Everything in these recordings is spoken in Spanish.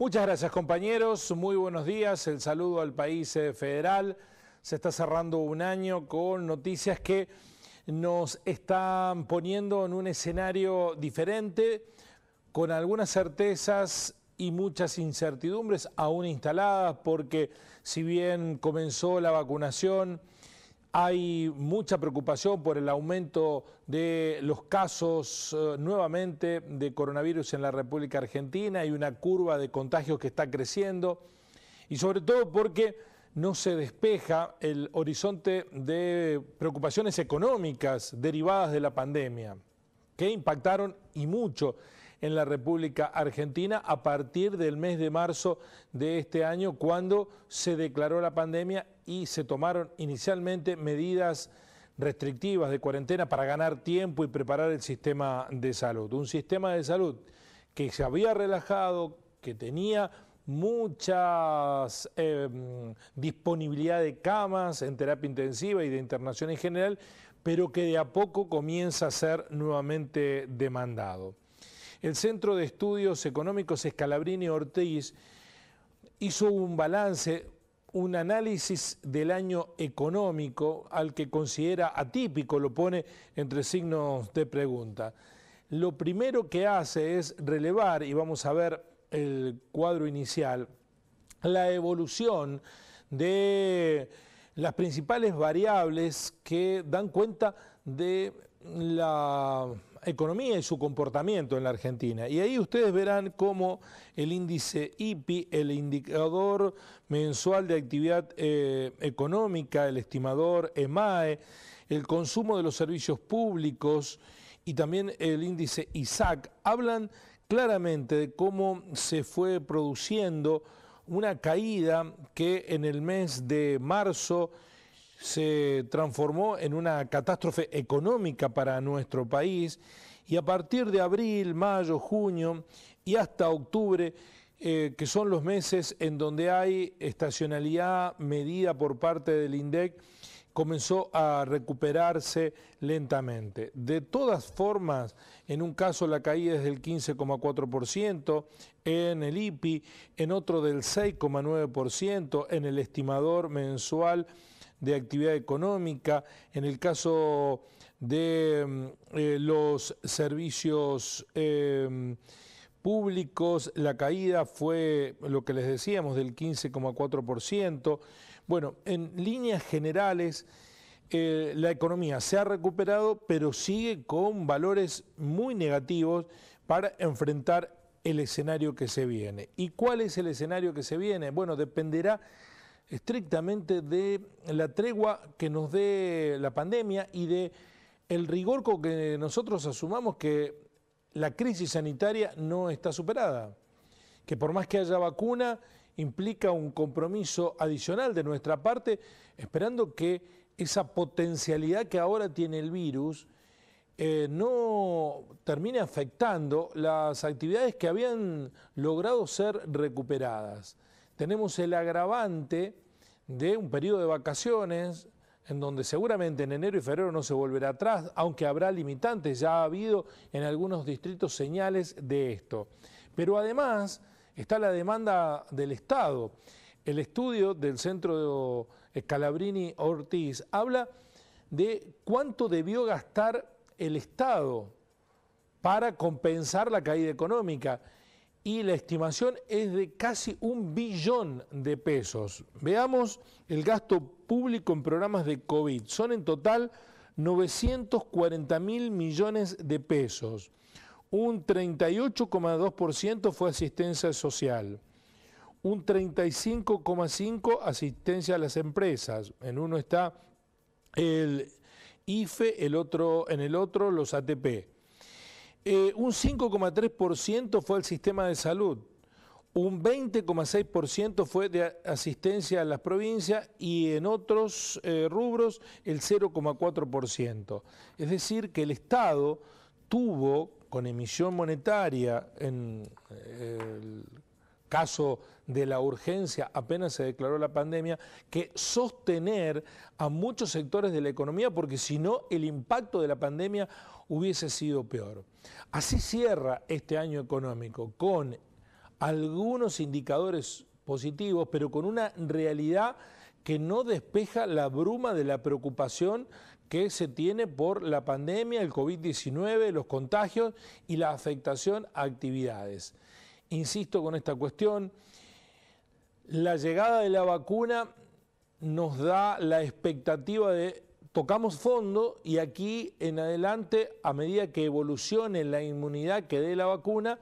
Muchas gracias compañeros, muy buenos días, el saludo al país eh, federal. Se está cerrando un año con noticias que nos están poniendo en un escenario diferente, con algunas certezas y muchas incertidumbres aún instaladas, porque si bien comenzó la vacunación, hay mucha preocupación por el aumento de los casos eh, nuevamente de coronavirus en la República Argentina. Hay una curva de contagios que está creciendo y sobre todo porque no se despeja el horizonte de preocupaciones económicas derivadas de la pandemia, que impactaron y mucho en la República Argentina a partir del mes de marzo de este año, cuando se declaró la pandemia y se tomaron inicialmente medidas restrictivas de cuarentena para ganar tiempo y preparar el sistema de salud. Un sistema de salud que se había relajado, que tenía muchas eh, disponibilidad de camas en terapia intensiva y de internación en general, pero que de a poco comienza a ser nuevamente demandado. El Centro de Estudios Económicos Escalabrini Ortiz hizo un balance, un análisis del año económico al que considera atípico, lo pone entre signos de pregunta. Lo primero que hace es relevar, y vamos a ver el cuadro inicial, la evolución de las principales variables que dan cuenta de la economía y su comportamiento en la Argentina. Y ahí ustedes verán cómo el índice IPI, el indicador mensual de actividad eh, económica, el estimador EMAE, e, el consumo de los servicios públicos y también el índice ISAC, hablan claramente de cómo se fue produciendo una caída que en el mes de marzo se transformó en una catástrofe económica para nuestro país y a partir de abril, mayo, junio y hasta octubre, eh, que son los meses en donde hay estacionalidad medida por parte del INDEC, comenzó a recuperarse lentamente. De todas formas, en un caso la caída es del 15,4%, en el IPI, en otro del 6,9%, en el estimador mensual de actividad económica, en el caso de mm, eh, los servicios em, públicos, la caída fue lo que les decíamos del 15,4%. Bueno, en líneas generales, eh, la economía se ha recuperado, pero sigue con valores muy negativos para enfrentar el escenario que se viene. ¿Y cuál es el escenario que se viene? Bueno, dependerá estrictamente de la tregua que nos dé la pandemia y de el rigor con que nosotros asumamos que la crisis sanitaria no está superada, que por más que haya vacuna implica un compromiso adicional de nuestra parte, esperando que esa potencialidad que ahora tiene el virus eh, no termine afectando las actividades que habían logrado ser recuperadas tenemos el agravante de un periodo de vacaciones en donde seguramente en enero y febrero no se volverá atrás, aunque habrá limitantes, ya ha habido en algunos distritos señales de esto. Pero además está la demanda del Estado. El estudio del centro scalabrini Ortiz habla de cuánto debió gastar el Estado para compensar la caída económica y la estimación es de casi un billón de pesos. Veamos el gasto público en programas de COVID. Son en total 940 mil millones de pesos. Un 38,2% fue asistencia social. Un 35,5% asistencia a las empresas. En uno está el IFE, el otro, en el otro los ATP. Eh, un 5,3% fue al sistema de salud, un 20,6% fue de asistencia a las provincias y en otros eh, rubros el 0,4%. Es decir, que el Estado tuvo con emisión monetaria en eh, el caso de la urgencia, apenas se declaró la pandemia, que sostener a muchos sectores de la economía, porque si no, el impacto de la pandemia hubiese sido peor. Así cierra este año económico, con algunos indicadores positivos, pero con una realidad que no despeja la bruma de la preocupación que se tiene por la pandemia, el COVID-19, los contagios y la afectación a actividades insisto con esta cuestión, la llegada de la vacuna nos da la expectativa de tocamos fondo y aquí en adelante, a medida que evolucione la inmunidad que dé la vacuna,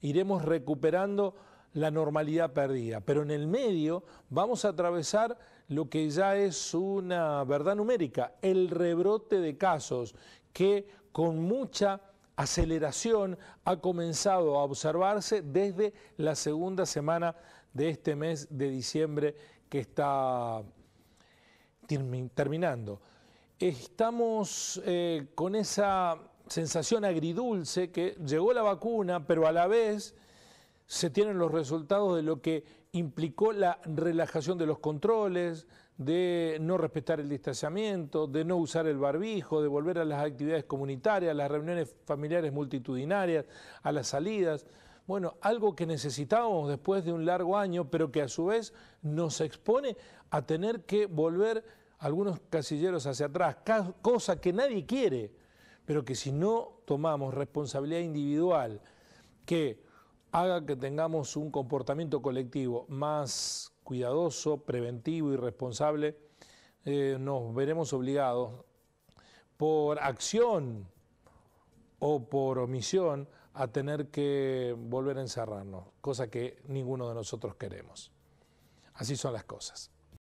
iremos recuperando la normalidad perdida. Pero en el medio vamos a atravesar lo que ya es una verdad numérica, el rebrote de casos que con mucha aceleración ha comenzado a observarse desde la segunda semana de este mes de diciembre que está terminando. Estamos eh, con esa sensación agridulce que llegó la vacuna, pero a la vez se tienen los resultados de lo que implicó la relajación de los controles, de no respetar el distanciamiento, de no usar el barbijo, de volver a las actividades comunitarias, a las reuniones familiares multitudinarias, a las salidas. Bueno, algo que necesitábamos después de un largo año, pero que a su vez nos expone a tener que volver algunos casilleros hacia atrás, cosa que nadie quiere, pero que si no tomamos responsabilidad individual, que haga que tengamos un comportamiento colectivo más cuidadoso, preventivo y responsable, eh, nos veremos obligados por acción o por omisión a tener que volver a encerrarnos, cosa que ninguno de nosotros queremos. Así son las cosas.